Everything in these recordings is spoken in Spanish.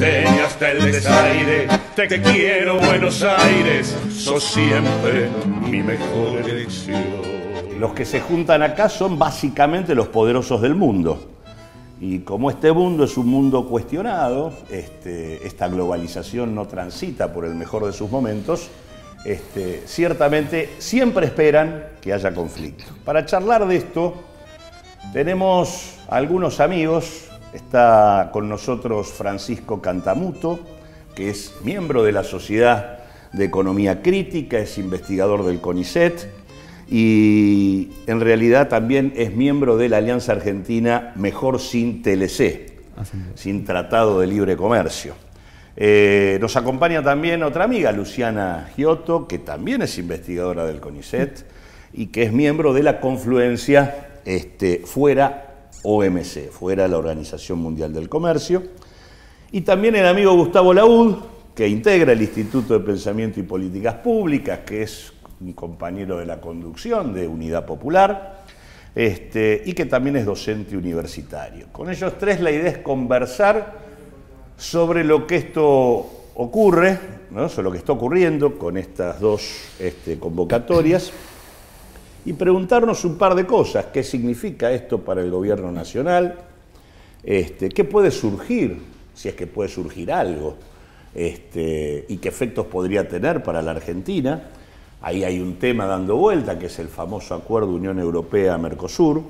y hasta el desaire. Te quiero, Buenos Aires, sos siempre mi mejor elección. Los que se juntan acá son básicamente los poderosos del mundo. Y como este mundo es un mundo cuestionado, este, esta globalización no transita por el mejor de sus momentos, este, ciertamente siempre esperan que haya conflicto. Para charlar de esto, tenemos algunos amigos Está con nosotros Francisco Cantamuto, que es miembro de la Sociedad de Economía Crítica, es investigador del CONICET y en realidad también es miembro de la Alianza Argentina Mejor Sin TLC, sin Tratado de Libre Comercio. Eh, nos acompaña también otra amiga, Luciana Giotto, que también es investigadora del CONICET y que es miembro de la confluencia este, Fuera OMC, fuera la Organización Mundial del Comercio, y también el amigo Gustavo Laúd, que integra el Instituto de Pensamiento y Políticas Públicas, que es un compañero de la conducción de Unidad Popular, este, y que también es docente universitario. Con ellos tres la idea es conversar sobre lo que esto ocurre, sobre lo que está ocurriendo con estas dos este, convocatorias y preguntarnos un par de cosas. ¿Qué significa esto para el gobierno nacional? Este, ¿Qué puede surgir, si es que puede surgir algo? Este, ¿Y qué efectos podría tener para la Argentina? Ahí hay un tema dando vuelta, que es el famoso acuerdo Unión Europea-Mercosur.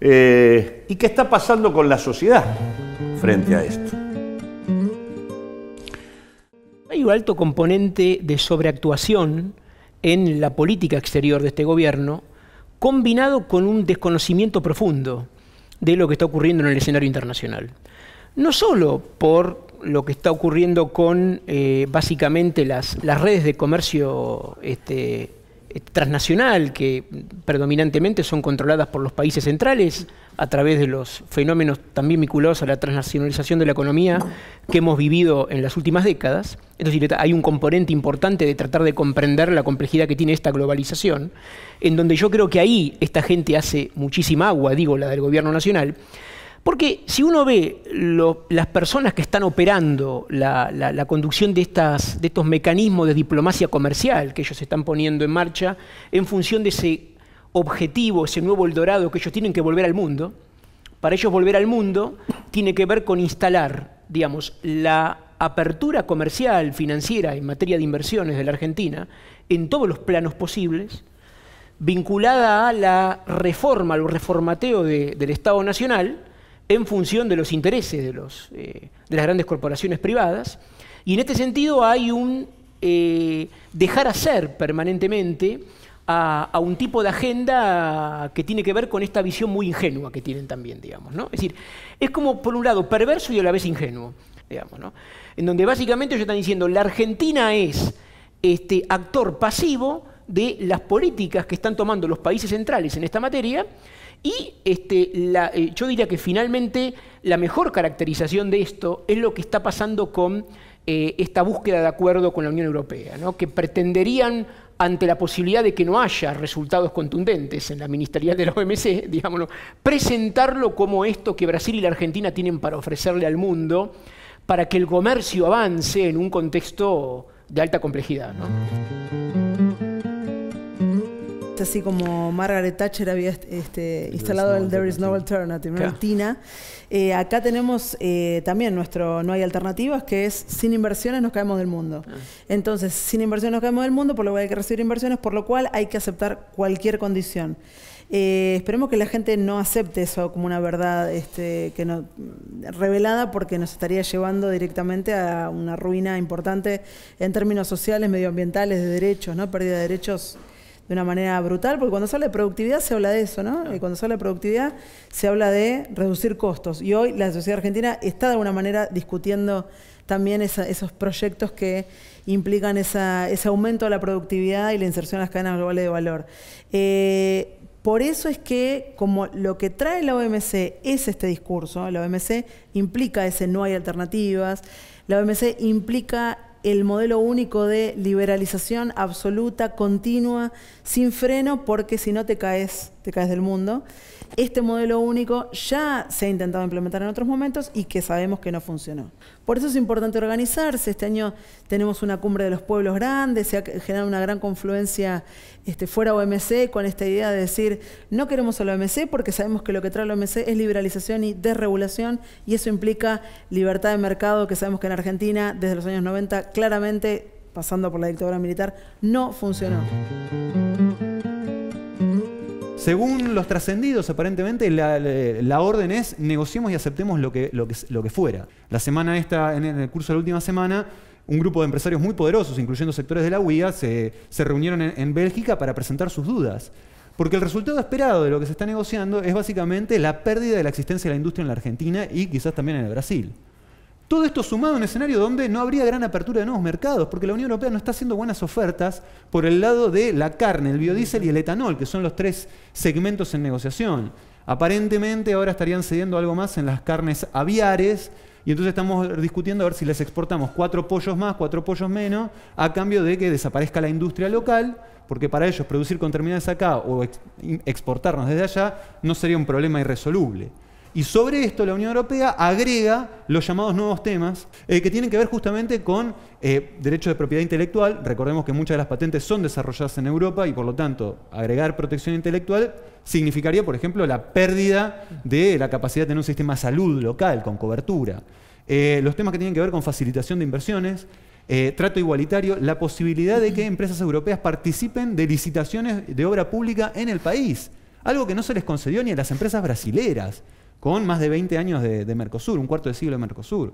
Eh, ¿Y qué está pasando con la sociedad frente a esto? Hay un alto componente de sobreactuación en la política exterior de este gobierno, combinado con un desconocimiento profundo de lo que está ocurriendo en el escenario internacional. No solo por lo que está ocurriendo con eh, básicamente las, redes de comercio este, eh, transnacional que predominantemente son controladas por los países centrales a través de los fenómenos también vinculados a la transnacionalización de la economía que hemos vivido en las últimas décadas. Es decir, hay un componente importante de tratar de comprender la complejidad que tiene esta globalización, en donde yo creo que ahí esta gente hace muchísima agua, digo, la del gobierno nacional, porque si uno ve las personas que están operando la, conducción de, estas, de, estos mecanismos de diplomacia comercial que ellos están poniendo en marcha en función de ese objetivo, ese nuevo Eldorado que ellos tienen que volver al mundo, para ellos volver al mundo tiene que ver con instalar, digamos, la apertura comercial, financiera en materia de inversiones de la Argentina en todos los planos posibles, vinculada a la reforma, al reformateo del Estado Nacional, en función de los intereses eh, de, las grandes corporaciones privadas. Y en este sentido hay un eh, dejar hacer permanentemente a, un tipo de agenda que tiene que ver con esta visión muy ingenua que tienen también, digamos. ¿no? Es decir, es como por un lado perverso y a la vez ingenuo, digamos, ¿no? En donde básicamente ellos están diciendo, la Argentina es este, actor pasivo de las políticas que están tomando los países centrales en esta materia y este, eh, yo diría que finalmente la mejor caracterización de esto es lo que está pasando con eh, esta búsqueda de acuerdo con la Unión Europea, ¿no? que pretenderían ante la posibilidad de que no haya resultados contundentes en la ministerial de la OMC, digámoslo, presentarlo como esto que Brasil y la Argentina tienen para ofrecerle al mundo para que el comercio avance en un contexto de alta complejidad. ¿no? así como Margaret Thatcher había este, este, instalado el There is no alternative, Martina, eh, acá tenemos eh, también nuestro No hay alternativas, que es sin inversiones nos caemos del mundo. Ah. Entonces, sin inversiones nos caemos del mundo, por lo cual hay que recibir inversiones, por lo cual hay que aceptar cualquier condición. Eh, esperemos que la gente no acepte eso como una verdad este, que no, revelada porque nos estaría llevando directamente a una ruina importante en términos sociales, medioambientales, de derechos, ¿no? Pérdida de derechos de una manera brutal, porque cuando se habla de productividad se habla de eso, ¿no? Y eh, cuando se habla de productividad se habla de reducir costos. Y hoy la sociedad argentina está de alguna manera discutiendo también esos proyectos que implican ese aumento de la productividad y la inserción en las cadenas globales de valor. Eh, por eso es que, como lo que trae la OMC es este discurso, la OMC implica ese no hay alternativas, la OMC implica el modelo único de liberalización absoluta, continua, sin freno, porque si no te caes, te caes del mundo este modelo único ya se ha intentado implementar en otros momentos y que sabemos que no funcionó. Por eso es importante organizarse. Este año tenemos una cumbre de los pueblos grandes, se ha generado una gran confluencia este, fuera OMC con esta idea de decir no queremos a la OMC porque sabemos que lo que trae la OMC es liberalización y desregulación y eso implica libertad de mercado que sabemos que en Argentina desde los años 90 claramente pasando por la dictadura militar no funcionó. Según los trascendidos, aparentemente eh, la, orden es negociemos y aceptemos lo que, lo que, fuera. La semana esta, en el curso de la última semana, un grupo de empresarios muy poderosos, incluyendo sectores de la UIA, se, reunieron en, Bélgica para presentar sus dudas. Porque el resultado esperado de lo que se está negociando es básicamente la pérdida de la existencia de la industria en la Argentina y quizás también en el Brasil. Todo esto sumado a un escenario donde no habría gran apertura de nuevos mercados, porque la Unión Europea no está haciendo buenas ofertas por el lado de la carne, el biodiesel y el etanol, que son los tres segmentos en negociación. Aparentemente ahora estarían cediendo algo más en las carnes aviares, y entonces estamos discutiendo a ver si les exportamos cuatro pollos más, cuatro pollos menos, a cambio de que desaparezca la industria local, porque para ellos producir con terminales acá o exportarnos desde allá no sería un problema irresoluble. Y sobre esto la Unión Europea agrega los llamados nuevos temas eh, que tienen que ver justamente con eh, derechos de propiedad intelectual. Recordemos que muchas de las patentes son desarrolladas en Europa y por lo tanto agregar protección intelectual significaría, por ejemplo, la pérdida de la capacidad de tener un sistema de salud local con cobertura. Eh, los temas que tienen que ver con facilitación de inversiones, trato igualitario, la posibilidad de que empresas europeas participen de licitaciones de obra pública en el país, algo que no se les concedió ni a las empresas brasileras con más de 20 años de, Mercosur, un cuarto de siglo de Mercosur.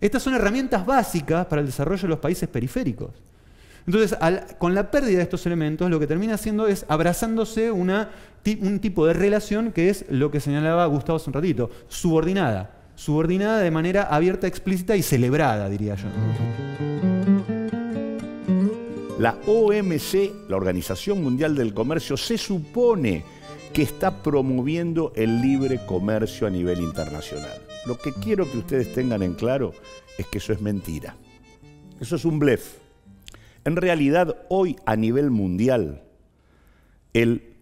Estas son herramientas básicas para el desarrollo de los países periféricos. Entonces, con la pérdida de estos elementos, lo que termina haciendo es abrazándose un tipo de relación que es lo que señalaba Gustavo hace un ratito, subordinada. Subordinada de manera abierta, explícita y celebrada, diría yo. La OMC, la Organización Mundial del Comercio, se supone que está promoviendo el libre comercio a nivel internacional. Lo que quiero que ustedes tengan en claro es que eso es mentira. Eso es un blef. En realidad, hoy a nivel mundial, el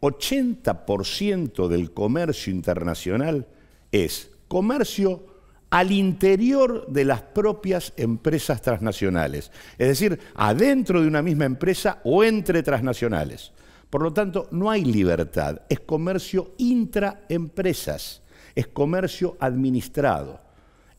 80% del comercio internacional es comercio al interior de las propias empresas transnacionales, es decir, adentro de una misma empresa o entre transnacionales. Por lo tanto, no hay libertad, es comercio intraempresas, es comercio administrado.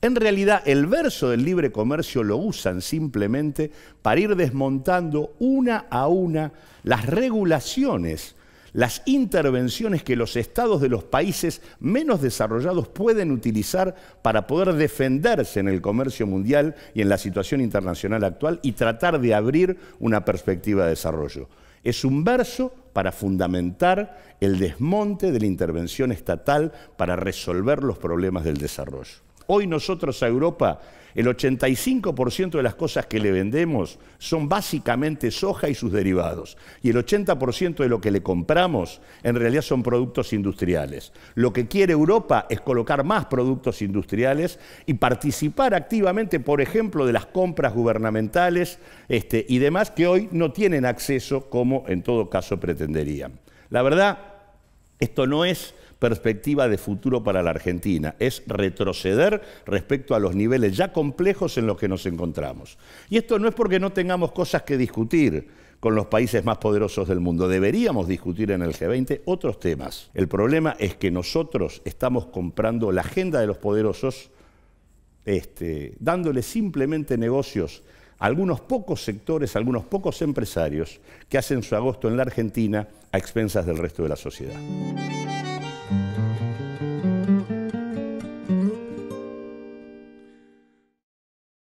En realidad, el verso del libre comercio lo usan simplemente para ir desmontando una a una las regulaciones, las intervenciones que los estados de los países menos desarrollados pueden utilizar para poder defenderse en el comercio mundial y en la situación internacional actual y tratar de abrir una perspectiva de desarrollo. Es un verso para fundamentar el desmonte de la intervención estatal para resolver los problemas del desarrollo. Hoy nosotros a Europa, el 85% de las cosas que le vendemos son básicamente soja y sus derivados. Y el 80% de lo que le compramos en realidad son productos industriales. Lo que quiere Europa es colocar más productos industriales y participar activamente, por ejemplo, de las compras gubernamentales este, y demás que hoy no tienen acceso como en todo caso pretenderían. La verdad, esto no es perspectiva de futuro para la Argentina, es retroceder respecto a los niveles ya complejos en los que nos encontramos. Y esto no es porque no tengamos cosas que discutir con los países más poderosos del mundo. Deberíamos discutir en el G20 otros temas. El problema es que nosotros estamos comprando la agenda de los poderosos, este, dándole simplemente negocios algunos pocos sectores, algunos pocos empresarios que hacen su agosto en la Argentina a expensas del resto de la sociedad.